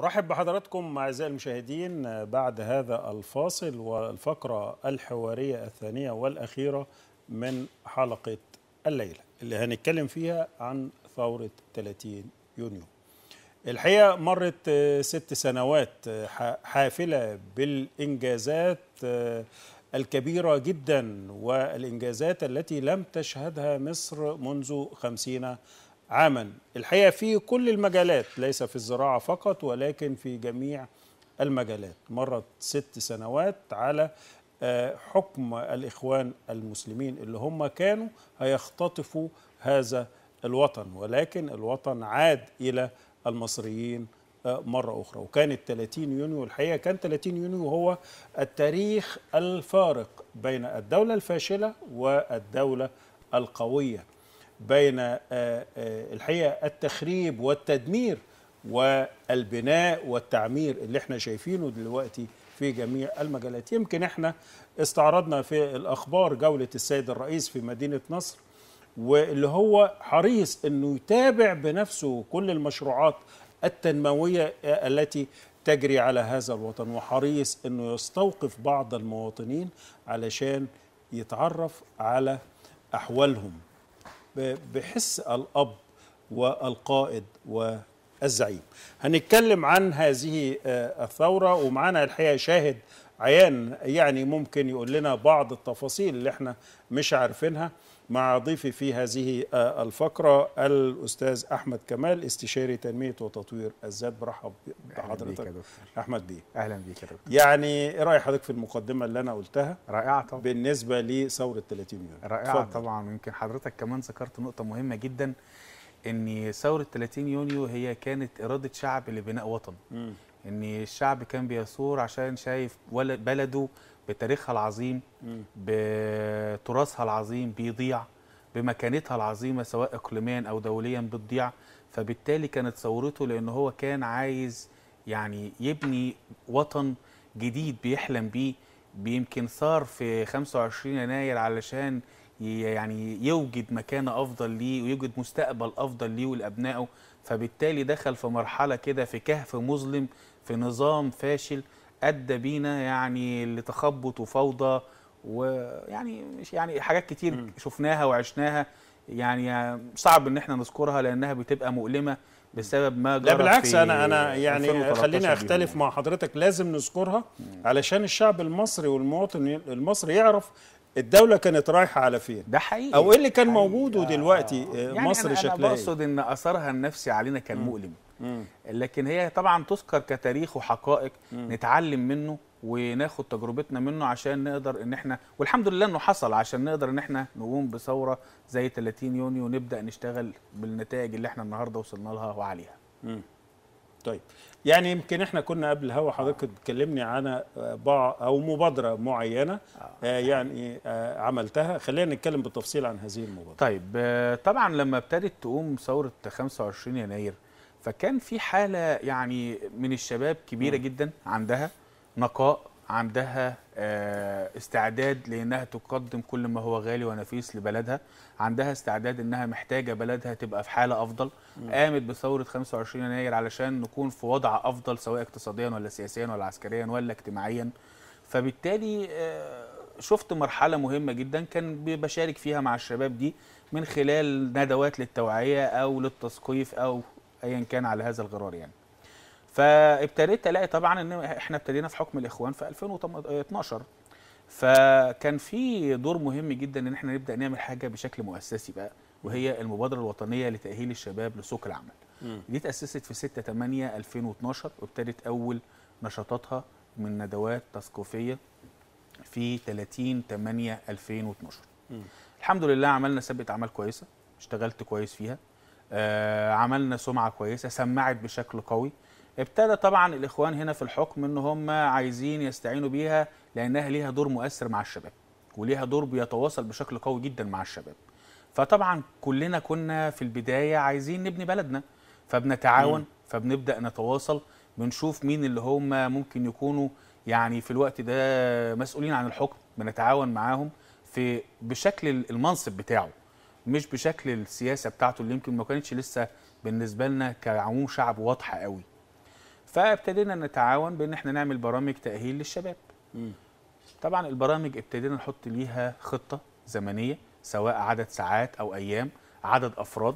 رحب بحضراتكم أعزائي المشاهدين بعد هذا الفاصل والفقرة الحوارية الثانية والأخيرة من حلقة الليلة اللي هنتكلم فيها عن ثورة 30 يونيو الحقيقة مرت ست سنوات حافلة بالإنجازات الكبيرة جدا والإنجازات التي لم تشهدها مصر منذ خمسين عاما الحقيقة في كل المجالات ليس في الزراعة فقط ولكن في جميع المجالات مرت ست سنوات على آه، حكم الإخوان المسلمين اللي هم كانوا هيختطفوا هذا الوطن ولكن الوطن عاد إلى المصريين آه، مرة أخرى وكانت 30 يونيو الحقيقة كان 30 يونيو هو التاريخ الفارق بين الدولة الفاشلة والدولة القوية بين آه، آه، الحقيقه التخريب والتدمير والبناء والتعمير اللي احنا شايفينه دلوقتي في جميع المجالات يمكن احنا استعرضنا في الاخبار جوله السيد الرئيس في مدينه نصر واللي هو حريص انه يتابع بنفسه كل المشروعات التنمويه آه، التي تجري على هذا الوطن وحريص انه يستوقف بعض المواطنين علشان يتعرف على احوالهم بحس الأب والقائد والزعيم هنتكلم عن هذه آه، الثورة ومعنا الحقيقة شاهد عيان يعني ممكن يقول لنا بعض التفاصيل اللي احنا مش عارفينها مع ضيفي في هذه آه، الفقرة الأستاذ أحمد كمال استشاري تنمية وتطوير الذات برحب بحضرتك أهلا بيك أحمد بيه أهلا بيك يا دكتور يعني إيه رأي حضرتك في المقدمة اللي أنا قلتها؟ رائعة طبعا بالنسبة لثورة 30 يونيو رائعة فضل. طبعا ويمكن حضرتك كمان ذكرت نقطة مهمة جدا إن ثورة 30 يونيو هي كانت إرادة شعب لبناء وطن م. إن الشعب كان بيثور عشان شايف بلده بتاريخها العظيم بتراثها العظيم بيضيع بمكانتها العظيمة سواء إقليميا أو دوليا بتضيع فبالتالي كانت ثورته لأن هو كان عايز يعني يبني وطن جديد بيحلم بيه بيمكن صار في 25 يناير علشان يعني يوجد مكان أفضل ليه ويوجد مستقبل أفضل ليه ولأبنائه فبالتالي دخل في مرحلة كده في كهف مظلم في نظام فاشل ادى بينا يعني لتخبط وفوضى ويعني مش يعني حاجات كتير م. شفناها وعشناها يعني صعب ان احنا نذكرها لانها بتبقى مؤلمه بسبب ما جرى لا بالعكس انا انا يعني خليني اختلف مع حضرتك لازم نذكرها علشان الشعب المصري والمواطن المصري يعرف الدوله كانت رايحه على فين ده حقيقي او ايه اللي كان موجود ودلوقتي آه. يعني مصر شكلها يعني إيه؟ انا بقصد ان اثرها النفسي علينا كان مؤلم لكن هي طبعا تذكر كتاريخ وحقائق مم. نتعلم منه وناخد تجربتنا منه عشان نقدر ان احنا والحمد لله انه حصل عشان نقدر ان احنا نقوم بثوره زي 30 يونيو ونبدا نشتغل بالنتائج اللي احنا النهارده وصلنا لها وعليها. مم. طيب يعني يمكن احنا كنا قبل الهوا حضرتك بتكلمني عن او مبادره معينه آه،, آه يعني آه عملتها خلينا نتكلم بالتفصيل عن هذه المبادره طيب آه طبعا لما ابتدت تقوم ثوره 25 يناير فكان في حاله يعني من الشباب كبيره جدا عندها نقاء عندها آه، استعداد لانها تقدم كل ما هو غالي ونفيس لبلدها عندها استعداد انها محتاجه بلدها تبقى في حاله افضل قامت بثوره 25 يناير علشان نكون في وضع افضل سواء اقتصاديا ولا سياسيا ولا عسكريا ولا اجتماعيا فبالتالي آه، شفت مرحله مهمه جدا كان بشارك فيها مع الشباب دي من خلال ندوات للتوعيه او للتثقيف او ايا كان على هذا الغرار يعني فابتديت الاقي طبعا ان احنا ابتدينا في حكم الاخوان في 2012 فكان في دور مهم جدا ان احنا نبدا نعمل حاجه بشكل مؤسسي بقى وهي المبادره الوطنيه لتاهيل الشباب لسوق العمل م. دي اتاسست في 6 8 2012 وابتدت اول نشاطاتها من ندوات تثقيفيه في 30 8 2012 م. الحمد لله عملنا سابقه اعمال كويسه اشتغلت كويس فيها آه، عملنا سمعه كويسه سمعت بشكل قوي ابتدى طبعا الاخوان هنا في الحكم ان هم عايزين يستعينوا بيها لانها ليها دور مؤثر مع الشباب وليها دور بيتواصل بشكل قوي جدا مع الشباب فطبعا كلنا كنا في البدايه عايزين نبني بلدنا فبنتعاون فبنبدا نتواصل بنشوف مين اللي هم ممكن يكونوا يعني في الوقت ده مسؤولين عن الحكم بنتعاون معاهم في بشكل المنصب بتاعه مش بشكل السياسه بتاعته اللي يمكن ما كانتش لسه بالنسبه لنا كعموم شعب واضحه قوي فابتدينا نتعاون بان احنا نعمل برامج تاهيل للشباب م. طبعا البرامج ابتدينا نحط ليها خطه زمنيه سواء عدد ساعات او ايام عدد افراد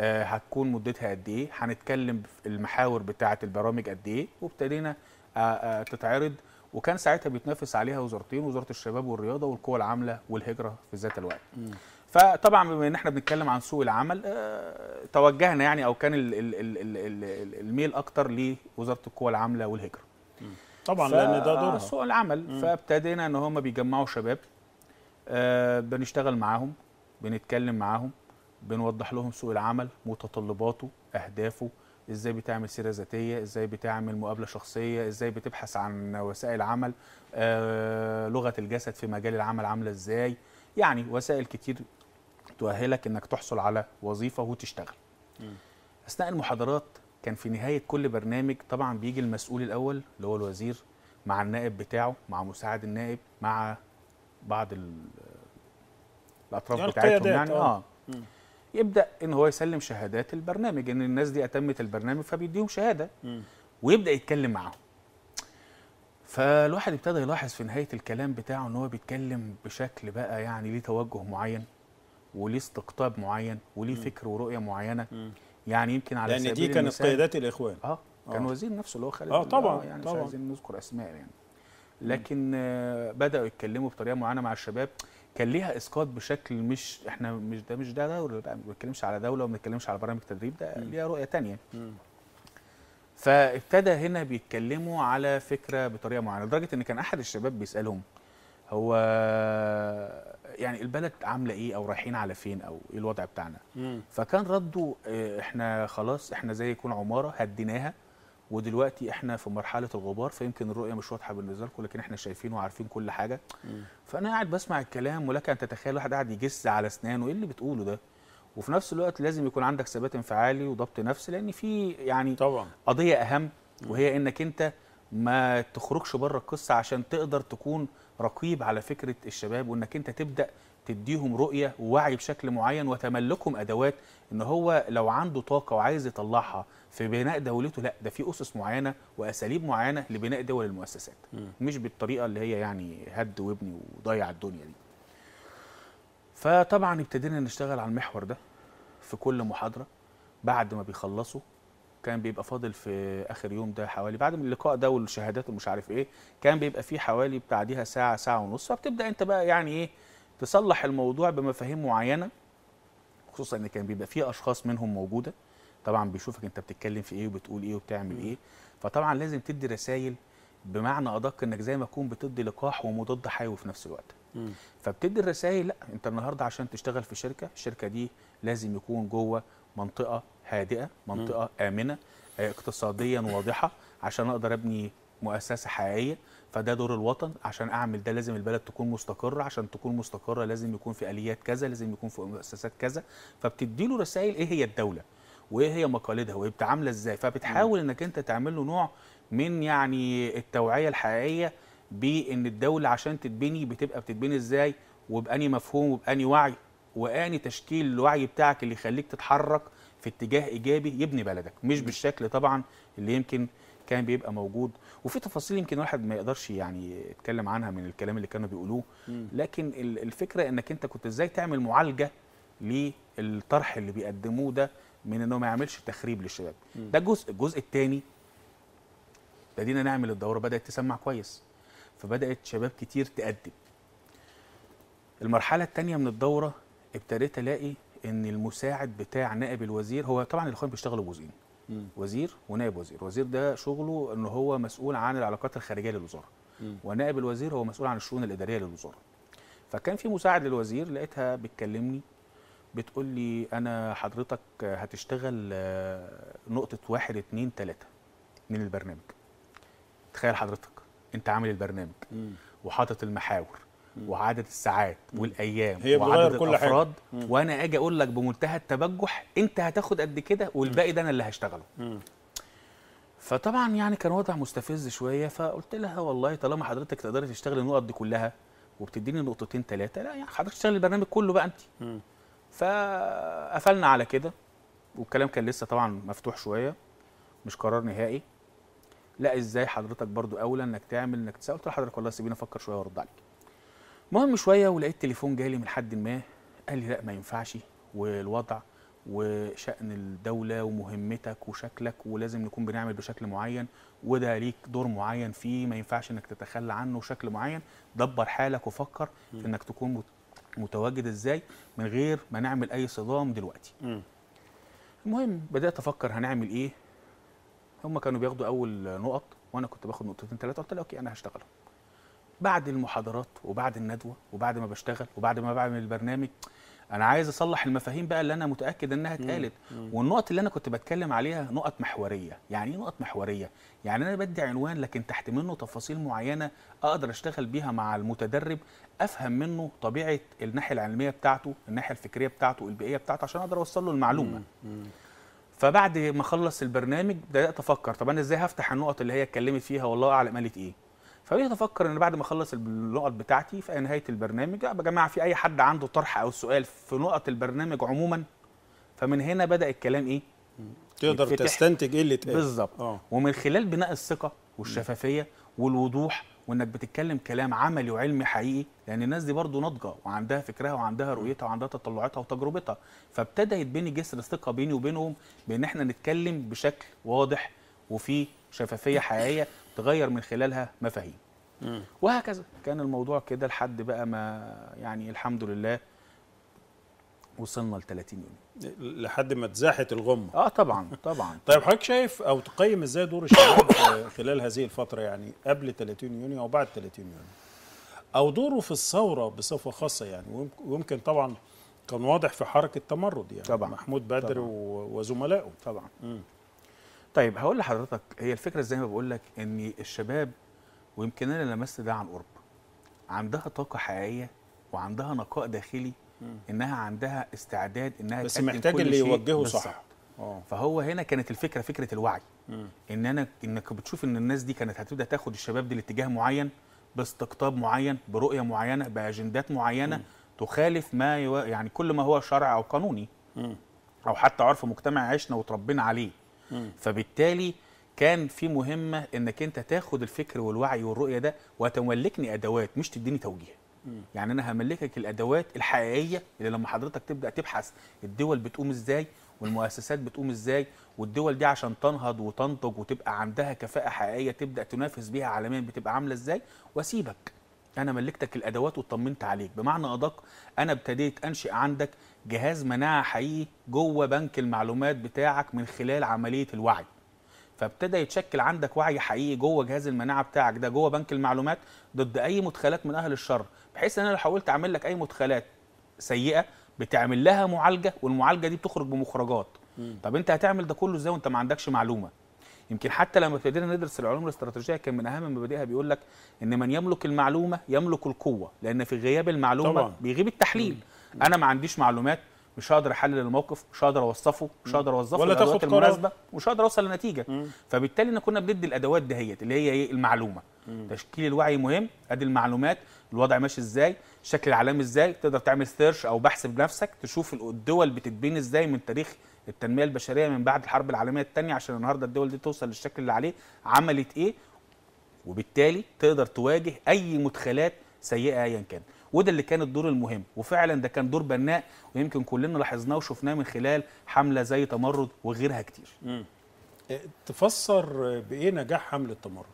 آه هتكون مدتها قد ايه هنتكلم المحاور بتاعه البرامج قد ايه وابتدينا آه آه تتعرض وكان ساعتها بيتنافس عليها وزارتين وزاره الشباب والرياضه والقوى العامله والهجره في ذات الوقت م. فطبعا بما ان احنا بنتكلم عن سوق العمل اه توجهنا يعني او كان الميل اكتر لوزاره القوى العامله والهجره طبعا ف... لان ده دورها سوق العمل فابتدينا ان هم بيجمعوا شباب اه بنشتغل معاهم بنتكلم معاهم بنوضح لهم سوق العمل متطلباته اهدافه ازاي بتعمل سيره ذاتيه ازاي بتعمل مقابله شخصيه ازاي بتبحث عن وسائل عمل آه، لغه الجسد في مجال العمل عامله ازاي يعني وسائل كتير تؤهلك انك تحصل على وظيفه وتشتغل اثناء المحاضرات كان في نهايه كل برنامج طبعا بيجي المسؤول الاول اللي هو الوزير مع النائب بتاعه مع مساعد النائب مع بعض الاطراف يعني بتاعتهم يعني اه, آه. يبدا ان هو يسلم شهادات البرنامج ان الناس دي اتمت البرنامج فبيديهم شهاده ويبدا يتكلم معاهم فالواحد ابتدى يلاحظ في نهايه الكلام بتاعه ان هو بيتكلم بشكل بقى يعني ليه توجه معين وليه استقطاب معين وليه فكر ورؤيه معينه يعني يمكن على لان دي كانت قيادات الاخوان اه كان آه. وزير نفسه اللي هو خالد اه, آه، طبعا يعني طبعا. مش عايزين نذكر اسماء يعني لكن آه بداوا يتكلموا بطريقه معينه مع الشباب كان ليها اسقاط بشكل مش احنا مش ده مش ده دوله بقى ما بنتكلمش على دوله وما بنتكلمش على برامج تدريب ده ليها رؤيه ثانيه فابتدى هنا بيتكلموا على فكره بطريقه معينه لدرجه ان كان احد الشباب بيسالهم هو يعني البلد عامله ايه او رايحين على فين او ايه الوضع بتاعنا مم. فكان رده آه، احنا خلاص احنا زي يكون عماره هديناها ودلوقتي احنا في مرحله الغبار فيمكن الرؤيه مش واضحه بالنسبه لكم لكن احنا شايفين وعارفين كل حاجه مم. فانا قاعد بسمع الكلام ولك ان تتخيل واحد قاعد يجس على اسنانه ايه اللي بتقوله ده وفي نفس الوقت لازم يكون عندك ثبات انفعالي وضبط نفس لان في يعني طبعا قضيه اهم وهي انك انت ما تخرجش بره القصه عشان تقدر تكون رقيب على فكره الشباب وانك انت تبدا تديهم رؤيه ووعي بشكل معين وتملكهم ادوات ان هو لو عنده طاقه وعايز يطلعها في بناء دولته لا ده في اسس معينه واساليب معينه لبناء دول المؤسسات م. مش بالطريقه اللي هي يعني هد وابني وضيع الدنيا دي فطبعا ابتدينا نشتغل على المحور ده في كل محاضره بعد ما بيخلصوا كان بيبقى فاضل في اخر يوم ده حوالي بعد من اللقاء ده والشهادات ومش عارف ايه كان بيبقى فيه حوالي بعديها ساعه ساعه ونص فبتبدا انت بقى يعني ايه تصلح الموضوع بمفاهيم معينه خصوصا ان كان بيبقى فيه اشخاص منهم موجوده طبعا بيشوفك انت بتتكلم في ايه وبتقول ايه وبتعمل ايه فطبعا لازم تدي رسائل بمعنى ادق انك زي ما تكون بتدي لقاح ومضاد حيوي في نفس الوقت فبتدي الرسائل لا انت النهارده عشان تشتغل في شركه الشركه دي لازم يكون جوه منطقه هادئه منطقه امنه آه، اقتصاديا واضحه عشان اقدر ابني مؤسسه حقيقيه فده دور الوطن عشان اعمل ده لازم البلد تكون مستقره عشان تكون مستقره لازم يكون في اليات كذا لازم يكون في مؤسسات كذا فبتدي له رسائل ايه هي الدوله وايه هي مقاليدها وايه بتعاملة ازاي فبتحاول انك انت تعمل له نوع من يعني التوعيه الحقيقيه بان الدوله عشان تتبني بتبقى بتتبني ازاي وباني مفهوم وباني وعي واني تشكيل الوعي بتاعك اللي يخليك تتحرك في اتجاه ايجابي يبني بلدك مش بالشكل طبعا اللي يمكن كان بيبقى موجود وفي تفاصيل يمكن الواحد ما يقدرش يعني يتكلم عنها من الكلام اللي كانوا بيقولوه لكن الفكره انك انت كنت ازاي تعمل معالجه للطرح اللي بيقدموه ده من انه ما يعملش تخريب للشباب ده جزء الجزء الثاني ابتدينا نعمل الدوره بدات تسمع كويس فبدات شباب كتير تقدم المرحله الثانيه من الدوره ابتديت الاقي ان المساعد بتاع نائب الوزير هو طبعا الاخوان بيشتغلوا جزئين وزير ونائب وزير وزير ده شغله ان هو مسؤول عن العلاقات الخارجيه للوزاره ونائب الوزير هو مسؤول عن الشؤون الاداريه للوزاره فكان في مساعد للوزير لقيتها بتكلمني بتقول لي انا حضرتك هتشتغل آه، نقطه واحد اتنين تلاته من البرنامج تخيل حضرتك انت عامل البرنامج وحاطط المحاور وعدد الساعات والايام هي وعدد كل الافراد حاجة. وانا اجي اقول لك بمنتهى التبجح انت هتاخد قد كده والباقي ده انا اللي هشتغله فطبعا يعني كان وضع مستفز شويه فقلت لها والله طالما حضرتك تقدري تشتغلي النقط دي كلها وبتديني نقطتين ثلاثه لا يعني حضرتك تشتغلي البرنامج كله بقى انت فقفلنا على كده والكلام كان لسه طبعا مفتوح شويه مش قرار نهائي لا ازاي حضرتك برضو اولى انك تعمل انك تسال قلت لحضرتك والله سيبيني افكر شويه وارد عليك المهم شويه ولقيت تليفون جالي من حد ما قال لي لا ما ينفعش والوضع وشأن الدولة ومهمتك وشكلك ولازم نكون بنعمل بشكل معين وده ليك دور معين فيه ما ينفعش انك تتخلى عنه بشكل معين دبر حالك وفكر في انك تكون متواجد ازاي من غير ما نعمل اي صدام دلوقتي المهم بدات افكر هنعمل ايه هم كانوا بياخدوا اول نقط وانا كنت باخد نقطتين ثلاثه قلت له اوكي انا هشتغلهم بعد المحاضرات وبعد الندوه وبعد ما بشتغل وبعد ما بعمل البرنامج انا عايز اصلح المفاهيم بقى اللي انا متاكد انها اتقالت والنقط اللي انا كنت بتكلم عليها نقط محوريه يعني ايه نقط محوريه يعني انا بدي عنوان لكن تحت منه تفاصيل معينه اقدر اشتغل بيها مع المتدرب افهم منه طبيعه الناحيه العلميه بتاعته الناحيه الفكريه بتاعته البيئيه بتاعته عشان اقدر اوصل له المعلومه فبعد ما اخلص البرنامج بدات افكر طب انا ازاي هفتح النقط اللي هي اتكلمت فيها والله اعلم قالت ايه فبقيت افكر ان بعد ما اخلص النقط بتاعتي في نهايه البرنامج يا جماعه في اي حد عنده طرح او سؤال في نقط البرنامج عموما فمن هنا بدا الكلام ايه تقدر تستنتج ايه اللي اتقال بالظبط آه. ومن خلال بناء الثقه والشفافيه والوضوح وانك بتتكلم كلام عملي وعلمي حقيقي لان الناس دي برضه ناضجه وعندها فكرها وعندها رؤيتها وعندها تطلعاتها وتجربتها فابتدى يتبني جسر الثقه بيني وبينهم بان احنا نتكلم بشكل واضح وفي شفافيه حقيقيه تغير من خلالها مفاهيم وهكذا كان الموضوع كده لحد بقى ما يعني الحمد لله وصلنا ل 30 يونيو لحد ما اتزاحت الغمه اه طبعا طبعا طيب حضرتك شايف او تقيم ازاي دور الشباب خلال هذه الفتره يعني قبل 30 يونيو او بعد 30 يونيو او دوره في الثوره بصفه خاصه يعني ويمكن طبعا كان واضح في حركه تمرد يعني طبعا محمود بدر وزملائه طبعا طبعاً. طيب هقول لحضرتك هي الفكره زي ما بقول لك ان الشباب ويمكن انا لمست ده عن قرب عندها طاقه حقيقيه وعندها نقاء داخلي انها عندها استعداد انها بس محتاج اللي يوجهه صح أوه. آه. فهو هنا كانت الفكره فكره الوعي ان انا انك بتشوف ان الناس دي كانت هتبدا تاخد الشباب دي لاتجاه معين باستقطاب معين برؤيه معينه باجندات معينه مم. تخالف ما يعني كل ما هو شرع او قانوني مم. او حتى عرف مجتمع عشنا وتربينا عليه فبالتالي كان في مهمه انك انت تاخد الفكر والوعي والرؤيه ده وتملكني ادوات مش تديني توجيه يعني انا هملكك الادوات الحقيقيه اللي لما حضرتك تبدا تبحث الدول بتقوم ازاي والمؤسسات بتقوم ازاي والدول دي عشان تنهض وتنضج وتبقى عندها كفاءه حقيقيه تبدا تنافس بيها عالميا بتبقى عامله ازاي واسيبك انا ملكتك الادوات وطمنت عليك بمعنى ادق انا ابتديت انشئ عندك جهاز مناعه حقيقي جوه بنك المعلومات بتاعك من خلال عمليه الوعي فابتدى يتشكل عندك وعي حقيقي جوه جهاز المناعه بتاعك ده جوه بنك المعلومات ضد اي مدخلات من اهل الشر بحيث ان انا لو حاولت اعمل لك اي مدخلات سيئه بتعمل لها معالجه والمعالجه دي بتخرج بمخرجات طب انت هتعمل ده كله ازاي وانت ما عندكش معلومه يمكن حتى لما ابتدينا ندرس العلوم الاستراتيجيه كان من اهم مبادئها بيقول لك ان من يملك المعلومه يملك القوه لان في غياب المعلومه طبعا. بيغيب التحليل مم. انا ما عنديش معلومات مش هقدر احلل الموقف مش هقدر اوصفه مش هقدر اوظفه ولا تاخد المناسبه مش هقدر اوصل لنتيجه فبالتالي احنا كنا بندي الادوات دهيت اللي هي ايه المعلومه مم. تشكيل الوعي مهم ادي المعلومات الوضع ماشي ازاي شكل العلامه ازاي تقدر تعمل سيرش او بحث بنفسك تشوف الدول بتتبين ازاي من تاريخ التنميه البشريه من بعد الحرب العالميه الثانيه عشان النهارده الدول دي توصل للشكل اللي عليه عملت ايه وبالتالي تقدر تواجه اي مدخلات سيئه ايا كان وده اللي كان الدور المهم وفعلا ده كان دور بناء ويمكن كلنا لاحظناه وشفناه من خلال حمله زي تمرد وغيرها كتير إيه، تفسر بايه نجاح حمله تمرد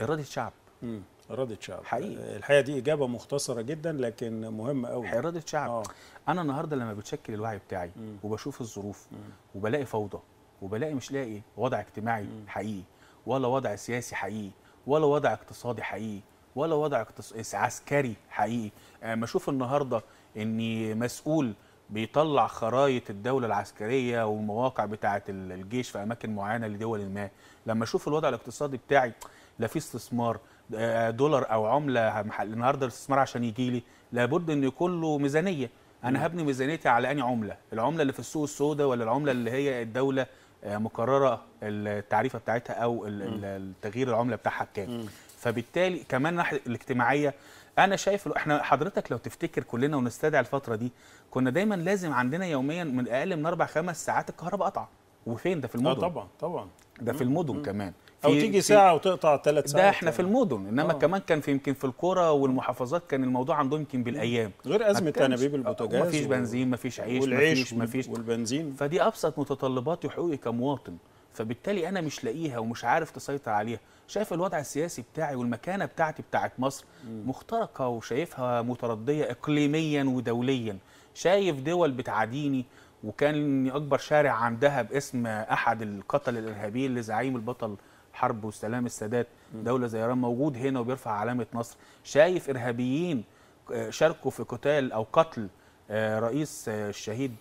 اراده الشعب مم. إرادة شعب حقيقي الحقيقة دي إجابة مختصرة جدا لكن مهمة قوي إرادة شعب أوه. أنا النهاردة لما بتشكل الوعي بتاعي مم. وبشوف الظروف مم. وبلاقي فوضى وبلاقي مش لاقي وضع اجتماعي مم. حقيقي ولا وضع سياسي حقيقي ولا وضع اقتصادي حقيقي ولا وضع اقتص... عسكري حقيقي آه، ما أشوف النهاردة إني مسؤول بيطلع خرايط الدولة العسكرية والمواقع بتاعة الجيش في أماكن معينة لدول ما لما أشوف الوضع الاقتصادي بتاعي لا في استثمار آه، دولار او عمله النهارده الاستثمار عشان يجي لي لابد ان يكون له ميزانيه انا هبني ميزانيتي على اني عمله العمله اللي في السوق السوداء ولا العمله اللي هي الدوله آه، مقرره التعريفه بتاعتها او التغيير العمله بتاعها بكام فبالتالي كمان الناحيه الاجتماعيه انا شايف احنا حضرتك لو تفتكر كلنا ونستدعي الفتره دي كنا دايما لازم عندنا يوميا من اقل من اربع خمس ساعات الكهرباء قطع وفين ده في المدن اه طبعا طبعا ده في المدن كمان او تيجي ساعه وتقطع ثلاث ساعات ده احنا في يعني. المدن انما أوه. كمان كان في يمكن في القرى والمحافظات كان الموضوع عندهم يمكن بالايام غير ازمه انابيب البوتاجاز مفيش بنزين مفيش عيش والعيش مفيش, مفيش والبنزين فدي ابسط متطلبات حقوقي كمواطن فبالتالي انا مش لاقيها ومش عارف تسيطر عليها شايف الوضع السياسي بتاعي والمكانه بتاعتي بتاعت مصر مخترقه وشايفها مترديه اقليميا ودوليا شايف دول بتعاديني وكان اكبر شارع عندها باسم احد القتل الارهابيين لزعيم البطل حرب وسلام السادات دوله زي ايران موجود هنا وبيرفع علامه نصر شايف ارهابيين آه، شاركوا في قتال او قتل آه، رئيس آه، الشهيد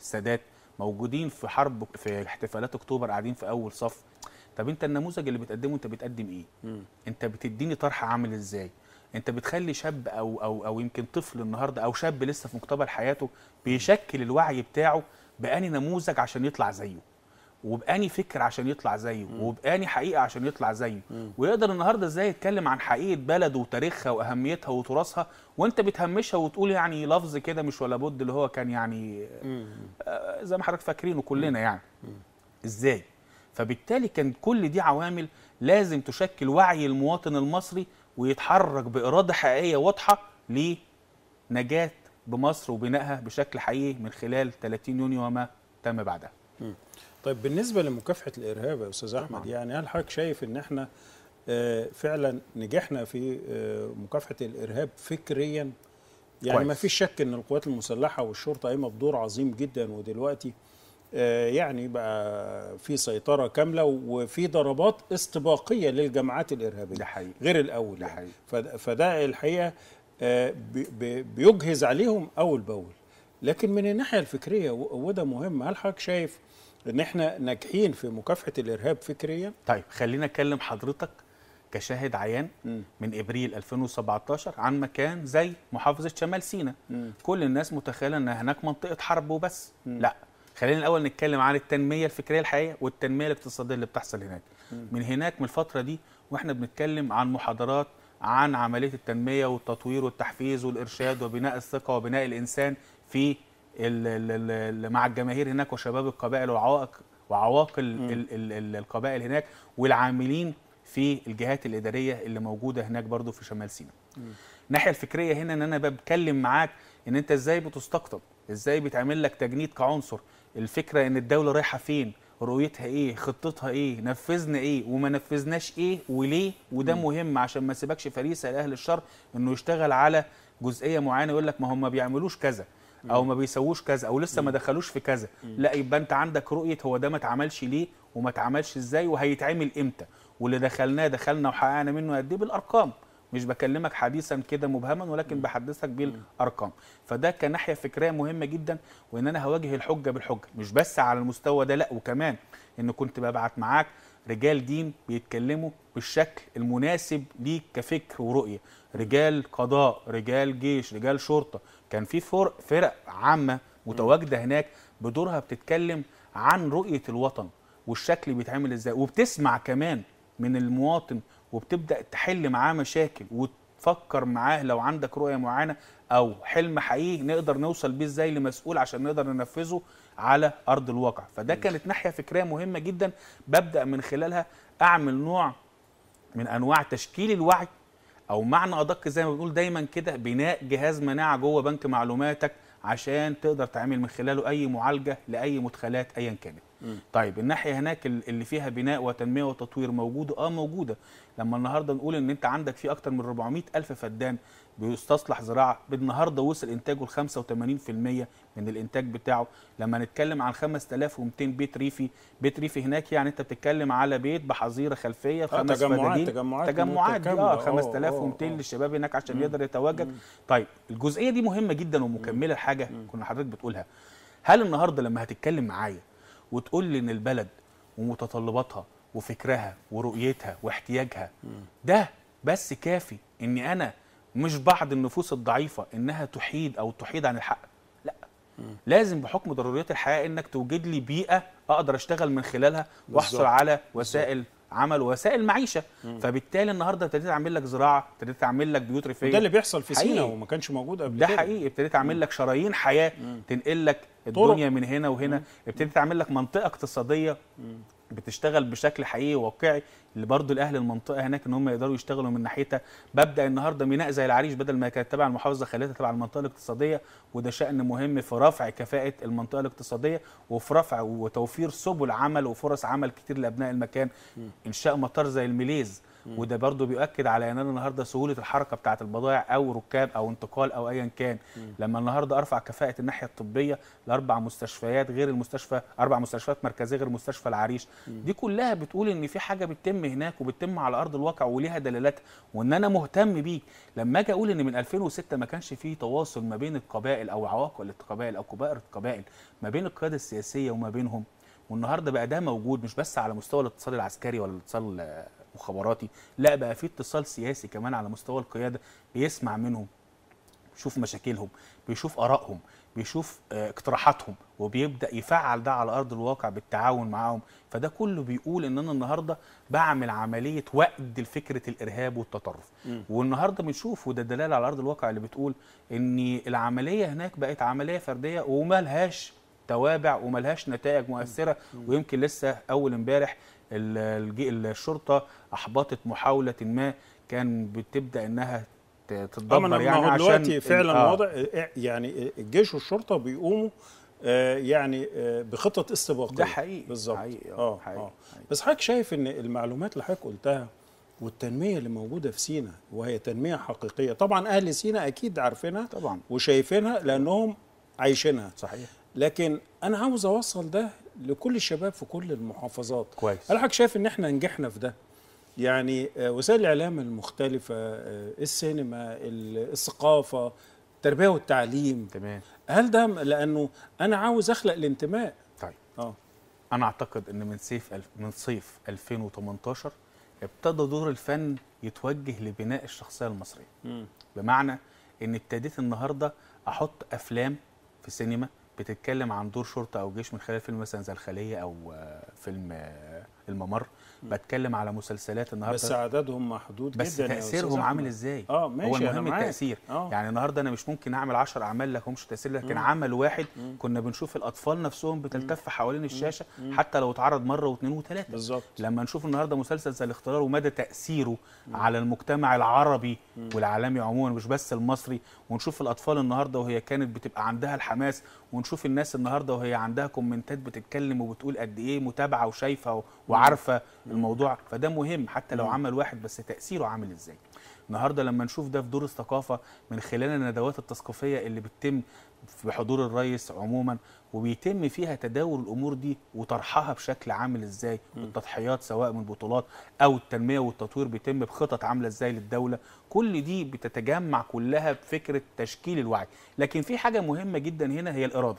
السادات موجودين في حرب في احتفالات اكتوبر قاعدين في اول صف طب انت النموذج اللي بتقدمه انت بتقدم ايه انت بتديني طرح عامل ازاي انت بتخلي شاب او او او يمكن طفل النهارده او شاب لسه في مقتبل حياته بيشكل الوعي بتاعه باني نموذج عشان يطلع زيه وباني فكر عشان يطلع زيه وباني حقيقه عشان يطلع زيه ويقدر النهارده ازاي يتكلم عن حقيقه بلده وتاريخها واهميتها وتراثها وانت بتهمشها وتقول يعني لفظ كده مش ولا بد اللي هو كان يعني آه زي ما حضرتك فاكرينه كلنا يعني ازاي فبالتالي كان كل دي عوامل لازم تشكل وعي المواطن المصري ويتحرك باراده حقيقيه واضحه لنجاه بمصر وبنائها بشكل حقيقي من خلال 30 يونيو وما تم بعدها طيب بالنسبه لمكافحه الارهاب يا استاذ احمد طبعا. يعني هل حضرتك شايف ان احنا آه، فعلا نجحنا في آه، مكافحه الارهاب فكريا يعني ما فيش شك ان القوات المسلحه والشرطه قايمه بدور عظيم جدا ودلوقتي آه، يعني بقى في سيطره كامله وفي ضربات استباقيه للجماعات الارهابيه ده حقيقي. غير الاول ده يعني. حقيقي. فده الحقيقه بيجهز عليهم اول باول لكن من الناحيه الفكريه وده مهم هل حضرتك شايف ان احنا ناجحين في مكافحه الارهاب فكريا طيب خلينا اكلم حضرتك كشاهد عيان من ابريل 2017 عن مكان زي محافظه شمال سيناء كل الناس متخيله ان هناك منطقه حرب وبس م. لا خلينا الاول نتكلم عن التنميه الفكريه الحقيقيه والتنميه الاقتصاديه اللي بتحصل هناك م. من هناك من الفتره دي واحنا بنتكلم عن محاضرات عن عمليه التنميه والتطوير والتحفيز والارشاد وبناء الثقه وبناء الانسان في اللي مع الجماهير هناك وشباب القبائل وعوائق وعواقل القبائل هناك والعاملين في الجهات الاداريه اللي موجوده هناك برضو في شمال سيناء. الناحيه الفكريه هنا ان انا بتكلم معاك ان انت ازاي بتستقطب، ازاي بيتعمل لك تجنيد كعنصر، الفكره ان الدوله رايحه فين؟ رؤيتها ايه خطتها ايه نفذنا ايه وما نفذناش ايه وليه وده م. مهم عشان ما سيبكش فريسه لاهل الشر انه يشتغل على جزئيه معينه يقول لك ما هم ما بيعملوش كذا او ما بيسووش كذا او لسه ما دخلوش في كذا لا يبقى انت عندك رؤيه هو ده ما اتعملش ليه وما اتعملش ازاي وهيتعمل امتى واللي دخلناه دخلنا وحققنا منه قد ايه بالارقام مش بكلمك حديثا كده مبهما ولكن بحدثك بالارقام فده كناحيه فكريه مهمه جدا وان انا هواجه الحجه بالحجه مش بس على المستوى ده لا وكمان ان كنت ببعت معاك رجال دين بيتكلموا بالشكل المناسب ليك كفكر ورؤيه رجال قضاء رجال جيش رجال شرطه كان في فرق عامه متواجده هناك بدورها بتتكلم عن رؤيه الوطن والشكل بيتعمل ازاي وبتسمع كمان من المواطن وبتبدا تحل معاه مشاكل وتفكر معاه لو عندك رؤيه معينه او حلم حقيقي نقدر نوصل بيه ازاي لمسؤول عشان نقدر ننفذه على ارض الواقع فده كانت ناحيه فكريه مهمه جدا ببدا من خلالها اعمل نوع من انواع تشكيل الوعي او معنى ادق زي ما بنقول دايما كده بناء جهاز مناعه جوه بنك معلوماتك عشان تقدر تعمل من خلاله اي معالجه لاي مدخلات ايا كانت. طيب الناحيه هناك اللي فيها بناء وتنميه وتطوير موجوده اه موجوده لما النهارده نقول ان انت عندك في اكتر من 400 الف فدان بيستصلح زراعه بالنهارده وصل انتاجه ل 85% من الانتاج بتاعه لما نتكلم عن 5200 بيت ريفي بيت ريفي هناك يعني انت بتتكلم على بيت بحظيره خلفيه آه، خمس آه تجمعات تجمعات تجمعات اه 5200 آه، آه، للشباب هناك عشان يقدر يتواجد مم. طيب الجزئيه دي مهمه جدا ومكمله لحاجه كنا حضرتك بتقولها هل النهارده لما هتتكلم معايا وتقول لي ان البلد ومتطلباتها وفكرها ورؤيتها واحتياجها ده بس كافي اني انا مش بعض النفوس الضعيفه انها تحيد او تحيد عن الحق لا لازم بحكم ضروريات الحياه انك توجد لي بيئه اقدر اشتغل من خلالها واحصل على وسائل عمل وسائل معيشه فبالتالي النهارده ابتديت اعمل لك زراعه ابتديت اعمل لك بيوت ريفيه ده اللي بيحصل في سينا وما كانش موجود قبل ده حقيقي ابتديت اعمل لك شرايين حياه تنقل لك الدنيا من هنا وهنا ابتديت اعمل لك منطقه اقتصاديه بتشتغل بشكل حقيقي وواقعي برضو لاهل المنطقه هناك ان هم يقدروا يشتغلوا من ناحيتها ببدا النهارده ميناء زي العريش بدل ما كانت تبع المحافظه خليتها تبع المنطقه الاقتصاديه وده شان مهم في رفع كفاءه المنطقه الاقتصاديه وفي رفع وتوفير سبل عمل وفرص عمل كتير لابناء المكان انشاء مطار زي الميليز وده برضو بيؤكد على ان انا النهارده سهوله الحركه بتاعه البضائع او ركاب او انتقال او ايا كان لما النهارده ارفع كفاءه الناحيه الطبيه لاربع مستشفيات غير المستشفى اربع مستشفيات مركزيه غير مستشفى العريش دي كلها بتقول ان في حاجه بتتم هناك وبتتم على ارض الواقع وليها دلالات وان انا مهتم بيك لما اجي اقول ان من 2006 ما كانش في تواصل ما بين القبائل او عواقل القبائل او كبائر القبائل ما بين القياده السياسيه وما بينهم والنهارده بقى ده موجود مش بس على مستوى الاتصال العسكري ولا الاتصال مخابراتي لا بقى في اتصال سياسي كمان على مستوى القياده بيسمع منهم بيشوف مشاكلهم بيشوف ارائهم بيشوف آه، اقتراحاتهم وبيبدا يفعل ده على ارض الواقع بالتعاون معاهم فده كله بيقول ان انا النهارده بعمل عمليه وقد لفكره الارهاب والتطرف والنهارده بنشوف وده دلاله على ارض الواقع اللي بتقول ان العمليه هناك بقت عمليه فرديه وما لهاش توابع وما لهاش نتائج مؤثره ويمكن لسه اول امبارح الشرطه احبطت محاوله ما كان بتبدا انها تتدبر آه، يعني عشان دلوقتي فعلا آه. إيه، يعني الجيش والشرطه بيقوموا آه، يعني بخطة آه، بخطط استباقيه ده حقيقي بالظبط حقيقي اه حقيقي. آه. بس حضرتك شايف ان المعلومات اللي حضرتك قلتها والتنميه اللي موجوده في سينا وهي تنميه حقيقيه طبعا اهل سينا اكيد عارفينها طبعا وشايفينها لانهم عايشينها صحيح لكن انا عاوز اوصل ده لكل الشباب في كل المحافظات كويس هل حضرتك شايف ان احنا نجحنا في ده يعني آه، وسائل الاعلام المختلفه آه، السينما الثقافه التربيه والتعليم تمام هل ده لانه انا عاوز اخلق الانتماء طيب اه انا اعتقد ان من صيف من صيف 2018 ابتدى دور الفن يتوجه لبناء الشخصيه المصريه بمعنى ان ابتديت النهارده احط افلام في السينما بتتكلم عن دور شرطه او جيش من خلال فيلم مثلا زي الخليه او آه، فيلم آه، الممر بتكلم على مسلسلات النهارده بس عددهم محدود بس جدا بس تاثيرهم عامل ازاي اه ماشي هو المهم التاثير آه. يعني النهارده انا مش ممكن اعمل 10 اعمال لهمش تاثير لكن عمل واحد مم. كنا بنشوف الاطفال نفسهم بتلتف حوالين الشاشه مم. حتى لو اتعرض مره واثنين وثلاثه بالظبط لما نشوف النهارده مسلسل زي الاختلال ومدى تاثيره مم. على المجتمع العربي مم. والعالمي عموما مش بس المصري ونشوف الاطفال النهارده وهي كانت بتبقى عندها الحماس ونشوف الناس النهارده وهي عندها كومنتات بتتكلم وبتقول قد ايه متابعه وشايفه وعارفه الموضوع فده مهم حتى لو عمل واحد بس تاثيره عامل ازاي النهارده لما نشوف ده في دور الثقافه من خلال الندوات التثقيفيه اللي بتتم بحضور الرئيس عموما وبيتم فيها تداول الامور دي وطرحها بشكل عامل ازاي التضحيات سواء من بطولات او التنميه والتطوير بيتم بخطط عامله ازاي للدوله كل دي بتتجمع كلها بفكره تشكيل الوعي لكن في حاجه مهمه جدا هنا هي الاراده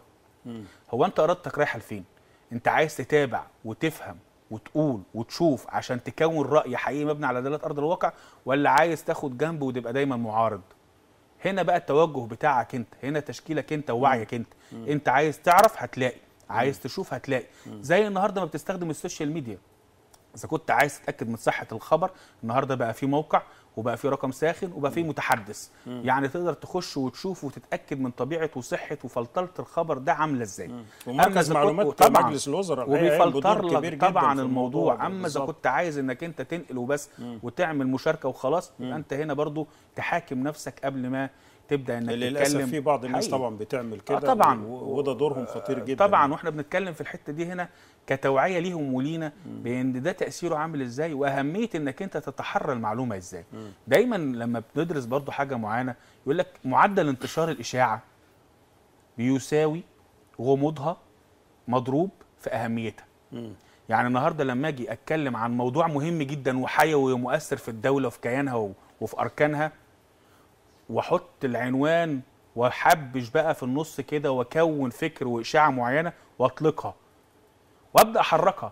هو انت ارادتك رايحه لفين انت عايز تتابع وتفهم وتقول وتشوف عشان تكون راي حقيقي مبني على دلالات ارض الواقع ولا عايز تاخد جنب وتبقى دايما معارض هنا بقى التوجه بتاعك انت هنا تشكيلك انت ووعيك انت انت عايز تعرف هتلاقي عايز تشوف هتلاقي زي النهارده ما بتستخدم السوشيال ميديا اذا كنت عايز تتاكد من صحه الخبر النهارده بقى في موقع وبقى في رقم ساخن وبقى في متحدث مم. يعني تقدر تخش وتشوف وتتاكد من طبيعه وصحه وفلتره الخبر ده عامله ازاي ومركز معلومات طبعا مجلس الوزراء وبيفلتر لك طبعا الموضوع اما اذا كنت عايز انك انت تنقل وبس مم. وتعمل مشاركه وخلاص يبقى انت هنا برضو تحاكم نفسك قبل ما تبدا انك للاسف في بعض الناس حقيقي. طبعا بتعمل آه، كده آه طبعا وده دورهم خطير جدا طبعا واحنا بنتكلم في الحته دي هنا كتوعيه ليهم ولينا بان ده تاثيره عامل ازاي واهميه انك انت تتحرى المعلومه ازاي دايما لما بندرس برضو حاجه معينه يقول لك معدل انتشار الاشاعه بيساوي غموضها مضروب في اهميتها يعني النهارده لما اجي اتكلم عن موضوع مهم جدا وحيوي ومؤثر في الدوله وفي كيانها وفي اركانها واحط العنوان واحبش بقى في النص كده واكون فكر واشاعه معينه واطلقها وابدا احركها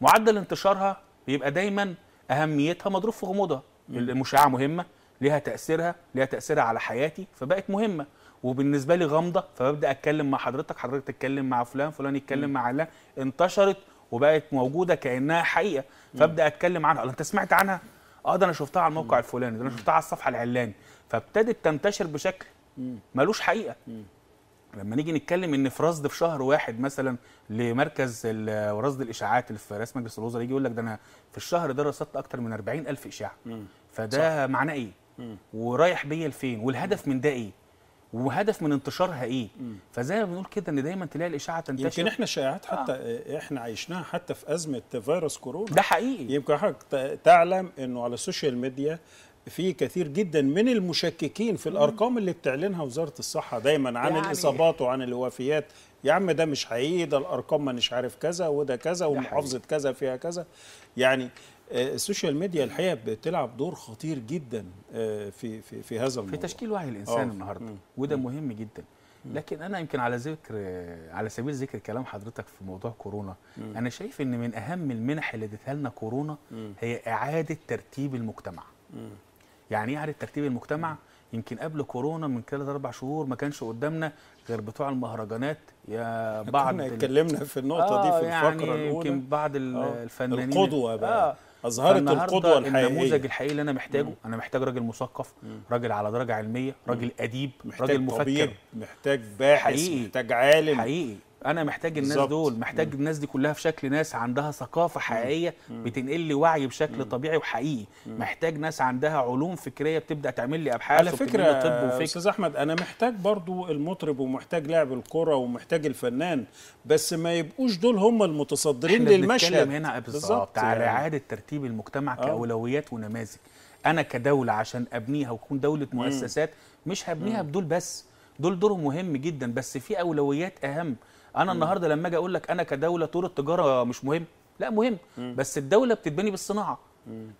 معدل انتشارها بيبقى دايما اهميتها مضروب في غموضها المشاعه مهمه ليها تاثيرها ليها تاثيرها على حياتي فبقت مهمه وبالنسبه لي غامضه فببدا اتكلم مع حضرتك حضرتك تتكلم مع فلان فلان يتكلم م. مع علان انتشرت وبقت موجوده كانها حقيقه فابدا اتكلم عنها انت سمعت عنها اه ده انا شفتها على الموقع الفلاني ده انا شفتها على الصفحه العلاني فابتدت تنتشر بشكل ملوش حقيقه لما نيجي نتكلم ان في رصد في شهر واحد مثلا لمركز رصد الاشاعات اللي في رئاسه مجلس الوزراء يجي يقول لك ده انا في الشهر ده رصدت اكتر من 40000 اشاعه فده معناه ايه ورايح بيا لفين والهدف من ده ايه وهدف من انتشارها ايه فزي ما بنقول كده ان دايما تلاقي الاشاعه تنتشر يمكن احنا شائعات آه. حتى آه. احنا عشناها حتى في ازمه فيروس كورونا ده حقيقي يمكن حضرتك تعلم انه على السوشيال ميديا في كثير جدا من المشككين في الارقام اللي بتعلنها وزاره الصحه دايما عن يعني الاصابات وعن الوفيات يا عم ده مش حقيقي ده الارقام ما مش عارف كذا وده كذا ومحافظه كذا فيها كذا يعني آه، السوشيال ميديا الحقيقه بتلعب دور خطير جدا آه، في في في هذا الموضوع في تشكيل وعي الانسان آه، النهارده وده مم. مهم جدا لكن انا يمكن على ذكر على سبيل ذكر كلام حضرتك في موضوع كورونا انا شايف ان من اهم المنح اللي ادتها لنا كورونا هي اعاده ترتيب المجتمع يعني ايه اعاده ترتيب المجتمع يمكن قبل كورونا من ثلاث اربع شهور ما كانش قدامنا غير بتوع المهرجانات يا بعض احنا اتكلمنا في النقطه آه دي في آه، الفقره يعني الاولى يمكن بعض آه. الفنانين القدوه بقى آه اظهرت القدوه الحقيقيه النموذج الحقيقي اللي انا محتاجه مم. انا محتاج راجل مثقف راجل على درجه علميه راجل اديب راجل مفكر محتاج باحث حقيقي. محتاج عالم حقيقي انا محتاج الناس بالزبط. دول محتاج مم. الناس دي كلها في شكل ناس عندها ثقافه حقيقيه مم. بتنقل لي وعي بشكل مم. طبيعي وحقيقي مم. محتاج ناس عندها علوم فكريه بتبدا تعمل لي ابحاث على فكره طب وفكر. استاذ احمد انا محتاج برضو المطرب ومحتاج لاعب الكره ومحتاج الفنان بس ما يبقوش دول هم المتصدرين للمشهد هنا بالظبط على يعني. اعاده ترتيب المجتمع أوه. كاولويات ونماذج انا كدوله عشان ابنيها وكون دوله مم. مؤسسات مش هبنيها بدول بس دول دورهم مهم جدا بس في اولويات اهم انا النهارده لما اجي اقول لك انا كدوله طور التجاره مش مهم لا مهم بس الدوله بتتبني بالصناعه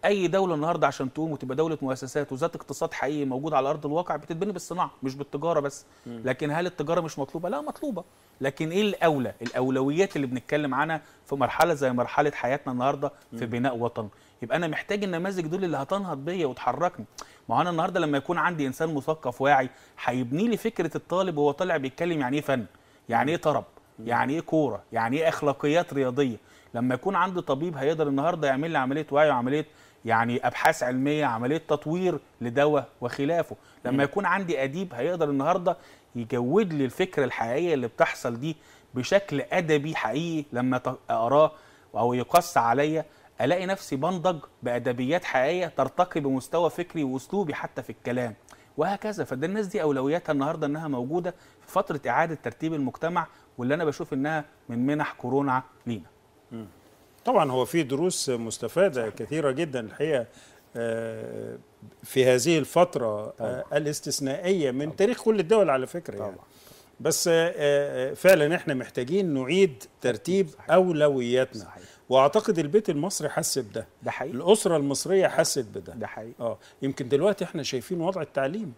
اي دوله النهارده عشان تقوم وتبقى دوله مؤسسات وذات اقتصاد حقيقي موجود على ارض الواقع بتتبني بالصناعه مش بالتجاره بس لكن هل التجاره مش مطلوبه لا مطلوبه لكن ايه الاولى الاولويات اللي بنتكلم عنها في مرحله زي مرحله حياتنا النهارده في بناء وطن يبقى انا محتاج النماذج دول اللي هتنهض بيا وتحركني ما انا النهارده لما يكون عندي انسان مثقف واعي هيبني لي فكره الطالب وهو طالع بيتكلم يعني ايه فن يعني ايه طرب يعني ايه كوره يعني ايه اخلاقيات رياضيه لما يكون عندي طبيب هيقدر النهارده يعمل لي عمليه وعي وعمليه يعني ابحاث علميه عمليه تطوير لدواء وخلافه لما يكون عندي اديب هيقدر النهارده يجود لي الفكره الحقيقيه اللي بتحصل دي بشكل ادبي حقيقي لما اقراه او يقص عليا الاقي نفسي بنضج بادبيات حقيقيه ترتقي بمستوى فكري واسلوبي حتى في الكلام وهكذا فده الناس دي اولوياتها النهارده انها موجوده في فتره اعاده ترتيب المجتمع واللي انا بشوف انها من منح كورونا لينا طبعا هو في دروس مستفاده كثيره جدا الحقيقه آه، في هذه الفتره آه، طبعا. الاستثنائيه من طبعا. تاريخ كل الدول على فكره يعني. طبعا. بس آه، فعلا احنا محتاجين نعيد ترتيب صحيح. اولوياتنا صحيح. واعتقد البيت المصري حس بده ده حقيقي الاسره المصريه حست بده ده حقيقي اه يمكن دلوقتي احنا شايفين وضع التعليم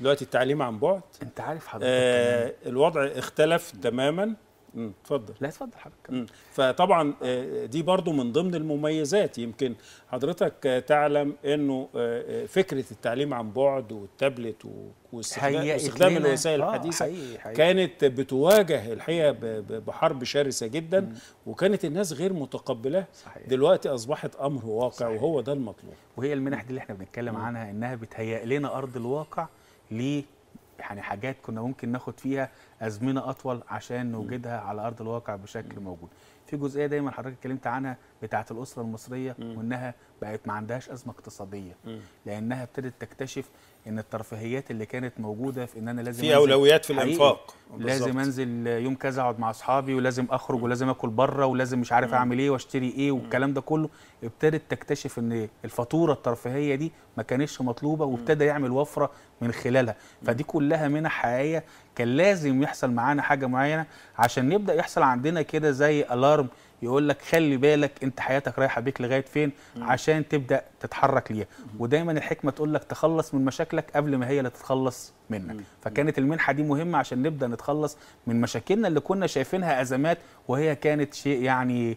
دلوقتي التعليم عن بعد انت عارف حضرتك آه الوضع اختلف تماما اتفضل لا اتفضل حضرتك فطبعا آه، دي برضو من ضمن المميزات يمكن حضرتك تعلم انه آه، آه، فكره التعليم عن بعد والتابلت واستخدام الوسائل الحديثه حقيقي حقيقي. كانت بتواجه الحقيقه بحرب شرسه جدا م. وكانت الناس غير صحيح. دلوقتي اصبحت امر واقع صحيح. وهو ده المطلوب وهي المنح دي اللي احنا بنتكلم عنها انها بتهيئ لنا ارض الواقع ليه يعني حاجات كنا ممكن ناخد فيها ازمنه اطول عشان نوجدها على ارض الواقع بشكل موجود في جزئيه دايما حضرتك اتكلمت عنها بتاعه الاسره المصريه وانها بقت ما عندهاش ازمه اقتصاديه لانها ابتدت تكتشف ان الترفيهيات اللي كانت موجوده في ان انا لازم في اولويات في الانفاق لازم انزل يوم كذا اقعد مع اصحابي ولازم اخرج ولازم اكل بره ولازم مش عارف اعمل ايه واشتري ايه والكلام ده كله ابتدت تكتشف ان الفاتوره الترفيهيه دي ما كانتش مطلوبه وابتدى يعمل وفره من خلالها فدي كلها منح حقيقيه كان لازم يحصل معانا حاجه معينه عشان نبدا يحصل عندنا كده زي الارم يقول لك خلي بالك انت حياتك رايحه بيك لغايه فين عشان تبدا تتحرك ليها ودايما الحكمه تقول لك تخلص من مشاكلك قبل ما هي اللي تتخلص منك فكانت المنحه دي مهمه عشان نبدا نتخلص من مشاكلنا اللي كنا شايفينها ازمات وهي كانت شيء يعني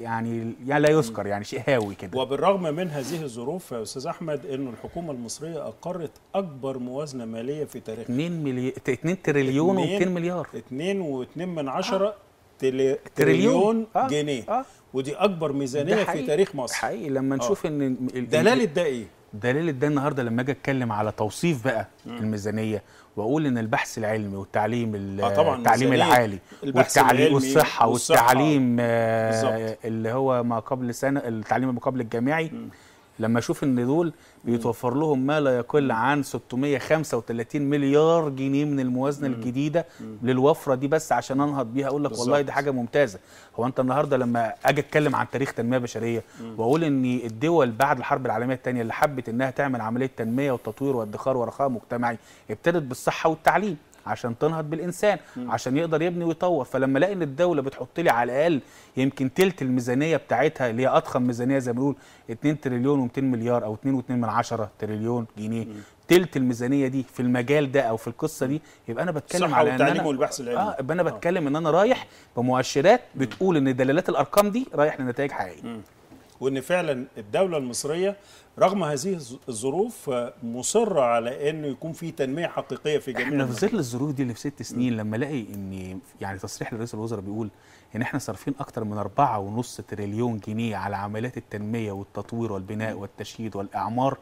يعني, يعني لا يذكر يعني شيء هاوي كده وبالرغم من هذه الظروف يا استاذ احمد انه الحكومه المصريه اقرت اكبر موازنه ماليه في تاريخها 2 مليار 2 تريليون و200 مليار 2.2 من 10 آه. تريليون, تريليون آه جنيه آه ودي اكبر ميزانيه في تاريخ مصر حقيقي لما آه. نشوف آه ان دلاله ده ايه دلاله ده النهارده لما اجي اتكلم على توصيف بقى م. الميزانيه واقول ان البحث العلمي والتعليم آه طبعا التعليم العالي والتعليم والصحه والتعليم آه اللي هو ما قبل سنه التعليم ما قبل الجامعي م. لما اشوف ان دول بيتوفر لهم ما لا يقل عن 635 مليار جنيه من الموازنه الجديده للوفره دي بس عشان انهض بيها اقول لك والله دي حاجه ممتازه هو انت النهارده لما اجي اتكلم عن تاريخ تنميه بشريه واقول ان الدول بعد الحرب العالميه الثانيه اللي حبت انها تعمل عمليه تنميه وتطوير وادخار ورخاء مجتمعي ابتدت بالصحه والتعليم عشان تنهض بالانسان م. عشان يقدر يبني ويطور فلما الاقي ان الدوله بتحط لي على الاقل يمكن تلت الميزانيه بتاعتها اللي هي اضخم ميزانيه زي ما بنقول 2 تريليون و200 مليار او 2.2 تريليون جنيه تلت الميزانيه دي في المجال ده او في القصه دي يبقى انا بتكلم على ان انا والبحث العلمي اه يبقى انا آه. بتكلم ان انا رايح بمؤشرات بتقول ان دلالات الارقام دي رايح لنتائج حقيقيه وان فعلا الدوله المصريه رغم هذه الظروف آه، مصره على انه يكون في تنميه حقيقيه في جميع احنا في ظل الظروف دي اللي في ست سنين لما الاقي ان يعني تصريح لرئيس الوزراء بيقول ان احنا صارفين اكتر من 4.5 تريليون جنيه على عمليات التنميه والتطوير والبناء والتشييد والاعمار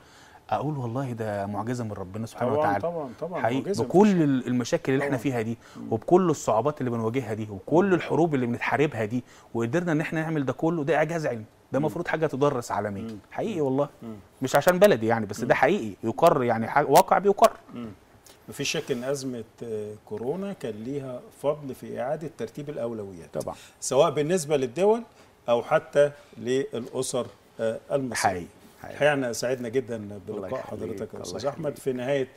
اقول والله ده معجزه من ربنا سبحانه طبعًا وتعالى طبعا طبعا حقيقي بكل المشاكل اللي طبعًا. احنا فيها دي وبكل الصعوبات اللي بنواجهها دي وكل الحروب اللي بنتحاربها دي وقدرنا ان احنا نعمل ده كله ده اعجاز علمي ده المفروض حاجه تدرس عالميا حقيقي والله مش عشان بلدي يعني بس ده حقيقي يقر يعني واقع بيقر مفيش شك ان ازمه آه، كورونا كان ليها فضل في اعاده ترتيب الاولويات طبعا سواء بالنسبه للدول او حتى للاسر آه، المصريه حقيقي الحقيقه احنا سعدنا جدا بلقاء حضرتك يا استاذ احمد في نهايه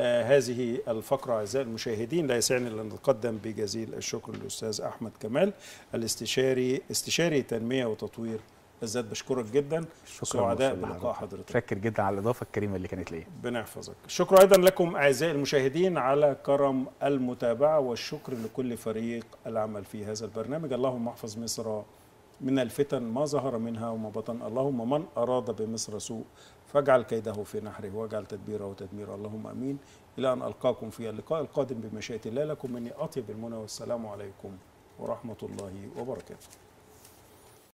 آه هذه الفقرة أعزائي المشاهدين لا يسعني أن نتقدم بجزيل الشكر للأستاذ أحمد كمال الاستشاري استشاري تنمية وتطوير بالذات بشكرك جدا سعداء بلقاء حضرتك شكر جدا على الاضافه الكريمه اللي كانت ليا بنحفظك شكرا الشكر ايضا لكم اعزائي المشاهدين على كرم المتابعه والشكر لكل فريق العمل في هذا البرنامج اللهم احفظ مصر من الفتن ما ظهر منها وما بطن اللهم من اراد بمصر سوء فاجعل كيده في نحره واجعل تدبيره وتدميره اللهم امين الى ان القاكم في اللقاء القادم بمشيئه الله لكم مني اطيب المنى والسلام عليكم ورحمه الله وبركاته